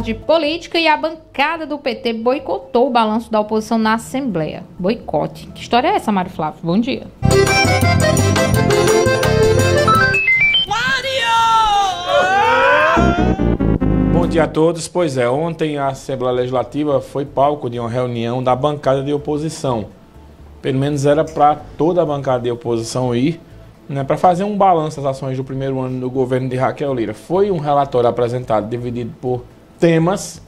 de política e a bancada do PT boicotou o balanço da oposição na Assembleia. Boicote. Que história é essa, Mário Flávio? Bom dia. Mário! Bom dia a todos. Pois é, ontem a Assembleia Legislativa foi palco de uma reunião da bancada de oposição. Pelo menos era para toda a bancada de oposição ir, né, para fazer um balanço das ações do primeiro ano do governo de Raquel Lira. Foi um relatório apresentado, dividido por temas,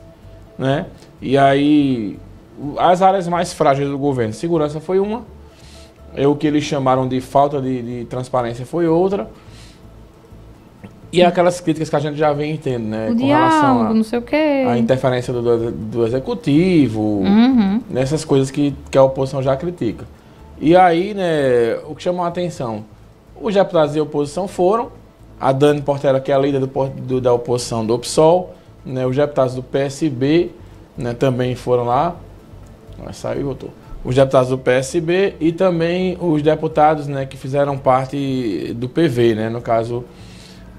né? E aí, as áreas mais frágeis do governo, segurança foi uma, é o que eles chamaram de falta de, de, transparência foi outra. E aquelas críticas que a gente já vem tendo, né? O com diálogo, relação a, não sei o quê. A interferência do, do, executivo, uhum. nessas coisas que, que a oposição já critica. E aí, né, o que chamou a atenção? Os deputados de oposição foram, a Dani Portela, que é a líder do, do da oposição do PSOL, né, os deputados do PSB né, também foram lá. Saiu e voltou. Os deputados do PSB e também os deputados né, que fizeram parte do PV, né? No caso,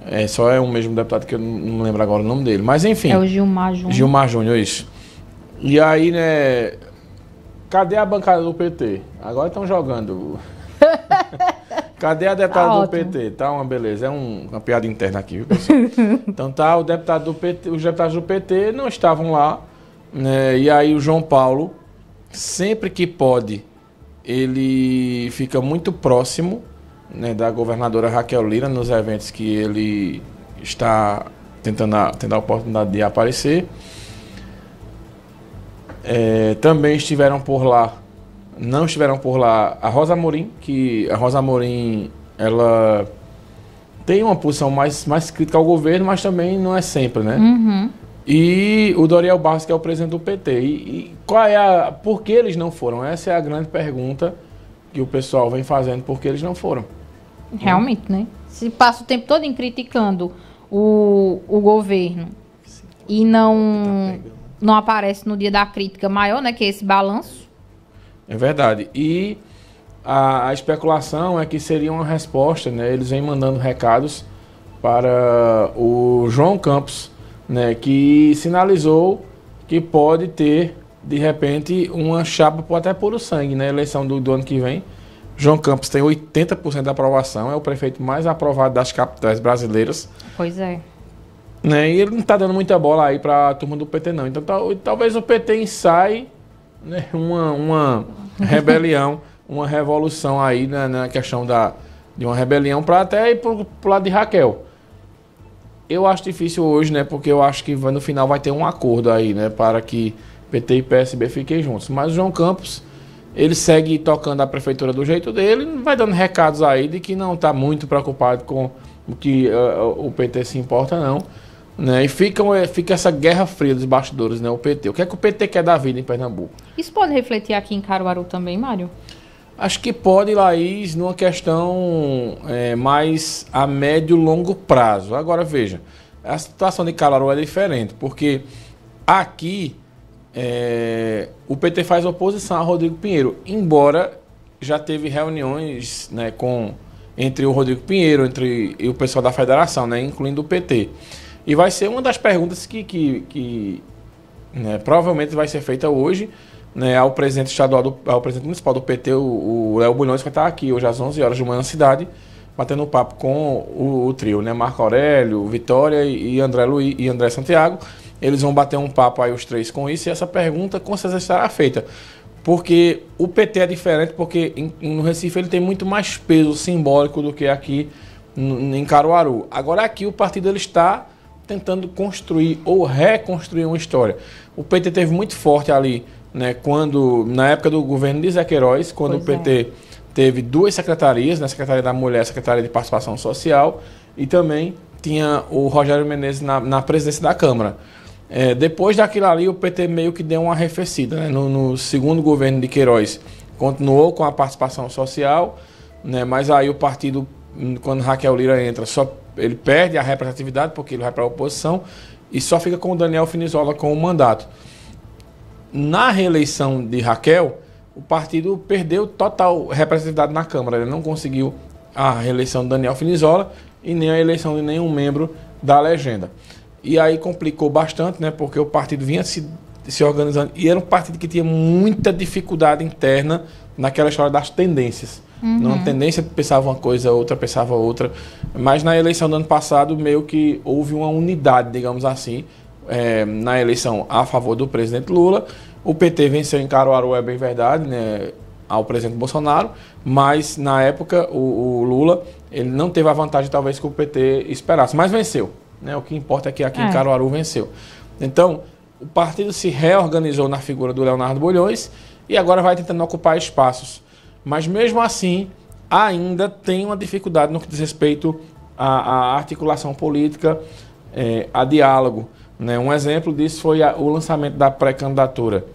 é, só é um mesmo deputado que eu não lembro agora o nome dele. Mas enfim. É o Gilmar Júnior. Gilmar Júnior, isso. E aí, né? Cadê a bancada do PT? Agora estão jogando Cadê a deputada tá do ótimo. PT? Tá uma beleza, é um, uma piada interna aqui, viu, pessoal? então tá, o deputado do PT, os deputados do PT não estavam lá, né? E aí o João Paulo, sempre que pode, ele fica muito próximo né, da governadora Raquel Lira nos eventos que ele está tentando a, tendo a oportunidade de aparecer. É, também estiveram por lá não estiveram por lá a Rosa Morim, que a Rosa Morim ela tem uma posição mais, mais crítica ao governo, mas também não é sempre, né? Uhum. E o Doriel Barros, que é o presidente do PT. E, e, qual é a. Por que eles não foram? Essa é a grande pergunta que o pessoal vem fazendo, por que eles não foram. Realmente, né? Se passa o tempo todo em criticando o, o governo Sim. e não, tá não aparece no dia da crítica maior, né? Que é esse balanço é verdade. E a, a especulação é que seria uma resposta, né? Eles vêm mandando recados para o João Campos, né? Que sinalizou que pode ter, de repente, uma chapa até o sangue, né? Eleição do, do ano que vem. João Campos tem 80% da aprovação, é o prefeito mais aprovado das capitais brasileiras. Pois é. Né? E ele não está dando muita bola aí para a turma do PT, não. Então talvez o PT ensaie né, uma, uma rebelião, uma revolução aí na, na questão da, de uma rebelião para até ir para o lado de Raquel. Eu acho difícil hoje, né? Porque eu acho que vai, no final vai ter um acordo aí, né? Para que PT e PSB fiquem juntos. Mas o João Campos, ele segue tocando a prefeitura do jeito dele, vai dando recados aí de que não está muito preocupado com o que uh, o PT se importa, não. Né? E fica, fica essa guerra fria dos bastidores, né? O PT. O que é que o PT quer da vida em Pernambuco? Isso pode refletir aqui em Caruaru também, Mário? Acho que pode, Laís, numa questão é, mais a médio e longo prazo. Agora veja, a situação de Caruaru é diferente, porque aqui é, o PT faz oposição a Rodrigo Pinheiro, embora já teve reuniões né, com entre o Rodrigo Pinheiro entre, e o pessoal da federação, né, incluindo o PT. E vai ser uma das perguntas que, que, que né, provavelmente vai ser feita hoje né, ao presidente estadual, do, ao presidente municipal do PT, o Léo Bulhões, que estar tá aqui hoje às 11 horas de manhã na cidade, batendo um papo com o, o, trio, né, Marco Aurélio, Vitória e, André Luiz, e André Santiago. Eles vão bater um papo aí os três com isso e essa pergunta com certeza estará feita. Porque o PT é diferente, porque em, no Recife ele tem muito mais peso simbólico do que aqui em Caruaru. Agora aqui o partido ele está tentando construir ou reconstruir uma história. O PT teve muito forte ali, né, quando na época do governo de Zé Queiroz, quando pois o PT é. teve duas secretarias, na Secretaria da Mulher, a Secretaria de Participação Social, e também tinha o Rogério Menezes na, na presidência da Câmara. É, depois daquilo ali, o PT meio que deu uma arrefecida. Né? No, no, segundo governo de Queiroz, continuou com a participação social, né? mas aí o partido, hum, quando Raquel Lira entra, só ele perde a representatividade porque ele vai para a oposição e só fica com o Daniel Finizola com o mandato. Na reeleição de Raquel, o partido perdeu total representatividade na Câmara. Ele não conseguiu a reeleição de Daniel Finizola e nem a eleição de nenhum membro da legenda. E aí complicou bastante, né? Porque o partido vinha se, se organizando e era um partido que tinha muita dificuldade interna naquela história das tendências. Uhum. Numa tendência, pensava uma coisa, outra pensava outra. Mas na eleição do ano passado, meio que houve uma unidade, digamos assim, é, na eleição a favor do presidente Lula. O PT venceu em Caruaru, é bem verdade, né, ao presidente Bolsonaro, mas na época o, o Lula ele não teve a vantagem talvez que o PT esperasse, mas venceu. Né? O que importa é que aqui é. em Caruaru venceu. Então, o partido se reorganizou na figura do Leonardo Bolhões e agora vai tentando ocupar espaços. Mas mesmo assim, ainda tem uma dificuldade no que diz respeito à, à articulação política, é, a diálogo. Né? Um exemplo disso foi a, o lançamento da pré-candidatura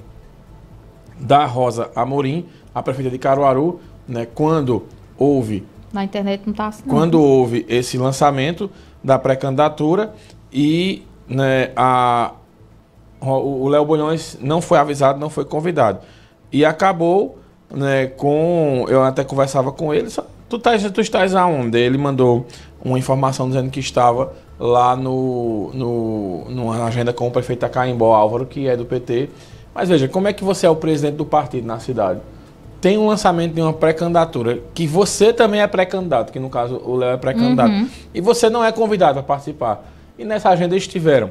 da Rosa Amorim, a prefeita de Caruaru, né? quando houve. Na internet não está assim. Quando houve esse lançamento da pré-candidatura e né, a, o Léo Bolhões não foi avisado, não foi convidado. E acabou né, com. Eu até conversava com ele, só, tu, estás, tu estás aonde? Ele mandou uma informação dizendo que estava lá no, no, numa agenda com o prefeito Acaimbó Álvaro, que é do PT. Mas veja, como é que você é o presidente do partido na cidade? Tem um lançamento de uma pré-candidatura, que você também é pré-candidato, que no caso o Léo é pré-candidato, uhum. e você não é convidado a participar. E nessa agenda estiveram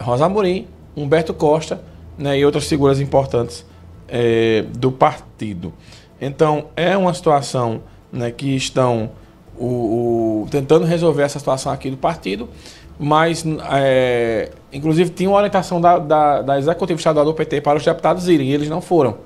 Rosa Amorim, Humberto Costa né, e outras figuras importantes é, do partido. Então, é uma situação né, que estão o, o, tentando resolver essa situação aqui do partido, mas, é, inclusive, tinha uma orientação da, da, da executiva estadual do PT para os deputados irem, e eles não foram.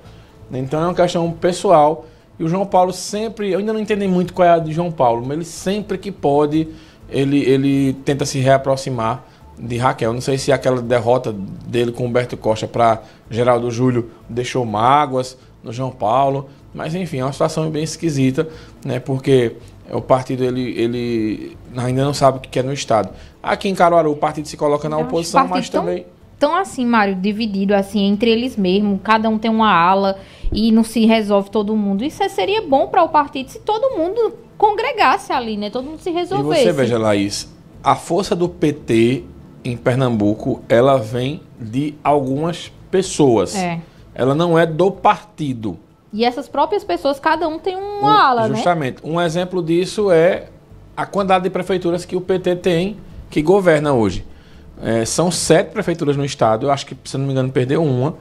Então, é uma questão pessoal. E o João Paulo sempre, eu ainda não entendi muito qual é a de João Paulo, mas ele sempre que pode, ele, ele tenta se reaproximar de Raquel. Não sei se aquela derrota dele com Humberto Costa para Geraldo Júlio deixou mágoas no João Paulo, mas enfim, é uma situação bem esquisita, né? Porque o partido ele, ele ainda não sabe o que é no estado. Aqui em Caruaru o partido se coloca na oposição, mas tão, também tão assim, Mário, dividido assim entre eles mesmo, cada um tem uma ala e não se resolve todo mundo. Isso é, seria bom para o partido se todo mundo congregasse ali, né? Todo mundo se resolvesse. E você veja, Laís, a força do PT em Pernambuco, ela vem de algumas pessoas. É. Ela não é do partido. E essas próprias pessoas, cada um tem uma um, ala, justamente. né? Justamente. Um exemplo disso é a quantidade de prefeituras que o PT tem, que governa hoje. É, são sete prefeituras no estado, eu acho que, se não me engano, perdeu uma.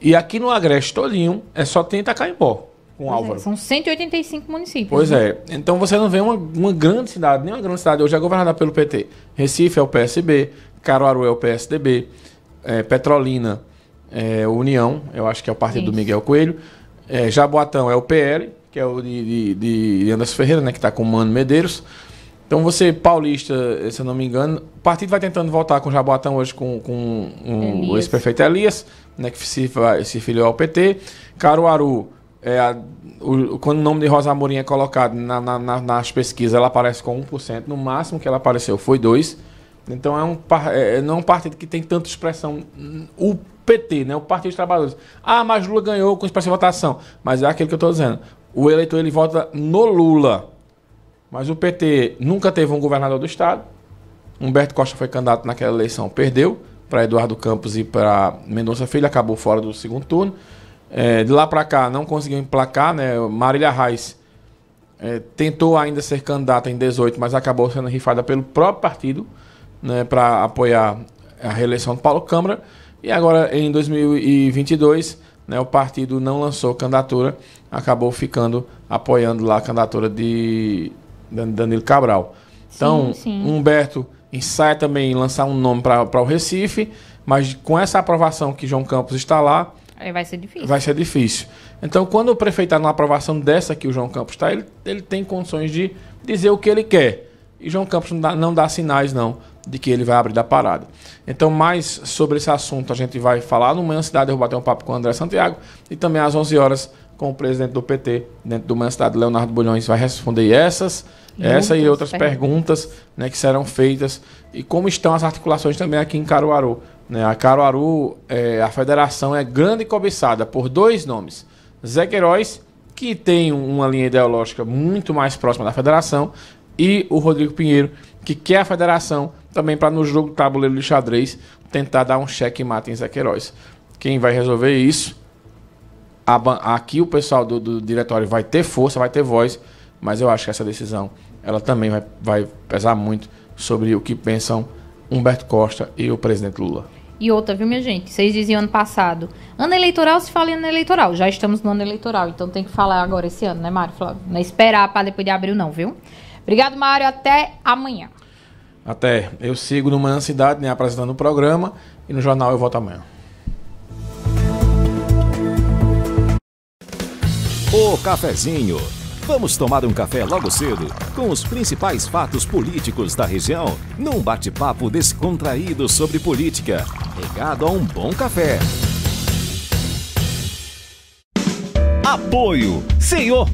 E aqui no Agreste todinho, é só tem Itacaimbó, com pois é, Álvaro. É, são 185 municípios. Pois né? é. Então você não vê uma, uma grande cidade, nenhuma grande cidade hoje é governada pelo PT. Recife é o PSB, Caruaru é o PSDB, é, Petrolina é o União, eu acho que é o partido Isso. do Miguel Coelho, é, Jaboatão é o PL, que é o de, de, de Anderson Ferreira, né, que está com o Mano Medeiros. Então você, paulista, eh, se eu não me engano, o partido vai tentando voltar com o Jaboatão hoje com, com um, o ex-prefeito Elias, né, que se, se filiou ao PT. Caruaru, é a, o, quando o nome de Rosa Amorim é colocado na, na, nas pesquisas, ela aparece com 1%, no máximo que ela apareceu foi 2%. Então é um, é, é, não é um partido que tem tanta expressão. O PT, né? O Partido dos Trabalhadores. Ah, mas Lula ganhou com expressão de votação. Mas é aquilo que eu estou dizendo. O eleitor ele vota no Lula. Mas o PT nunca teve um governador do estado. Humberto Costa foi candidato naquela eleição, perdeu para Eduardo Campos e para Mendonça Filho, acabou fora do segundo turno. É, de lá para cá não conseguiu emplacar, né? Marília Reis é, tentou ainda ser candidata em 18, mas acabou sendo rifada pelo próprio partido né, para apoiar a reeleição do Paulo Câmara. E agora, em 2022, né, o partido não lançou candidatura, acabou ficando apoiando lá a candidatura de Danilo Cabral. Então, sim, sim. Humberto ensaia também lançar um nome para o Recife, mas com essa aprovação que João Campos está lá. vai ser difícil. Vai ser difícil. Então, quando o prefeito está numa aprovação dessa que o João Campos está, ele, ele tem condições de dizer o que ele quer. E João Campos não dá, não dá sinais, não de que ele vai abrir da parada. Então, mais sobre esse assunto a gente vai falar no Manhã Cidade. Eu vou bater um papo com o André Santiago e também às 11 horas com o presidente do PT, dentro do Manhã Cidade, Leonardo Bulhões, vai responder essas, essa e outras perguntas, perguntas né, que serão feitas e como estão as articulações também aqui em Caruaru. Né? A Caruaru, é, a federação é grande e cobiçada por dois nomes: Zé Queiroz, que tem uma linha ideológica muito mais próxima da federação, e o Rodrigo Pinheiro, que quer a federação, também para no jogo tabuleiro de xadrez tentar dar um cheque mate em Zé Quem vai resolver isso? Aqui o pessoal do, do, diretório vai ter força, vai ter voz, mas eu acho que essa decisão ela também vai, vai pesar muito sobre o que pensam Humberto Costa e o presidente Lula. E outra, viu, minha gente? Vocês diziam ano passado. Ano eleitoral se fala em ano eleitoral. Já estamos no ano eleitoral, então tem que falar agora esse ano, né, Mário? Não é esperar para depois de abril, não, viu? Obrigado, Mário. Até amanhã. Até. Eu sigo no Manhã Cidade, né, apresentando o programa. E no jornal eu volto amanhã. O cafezinho. Vamos tomar um café logo cedo com os principais fatos políticos da região num bate-papo descontraído sobre política, regado a um bom café. Apoio, Senhor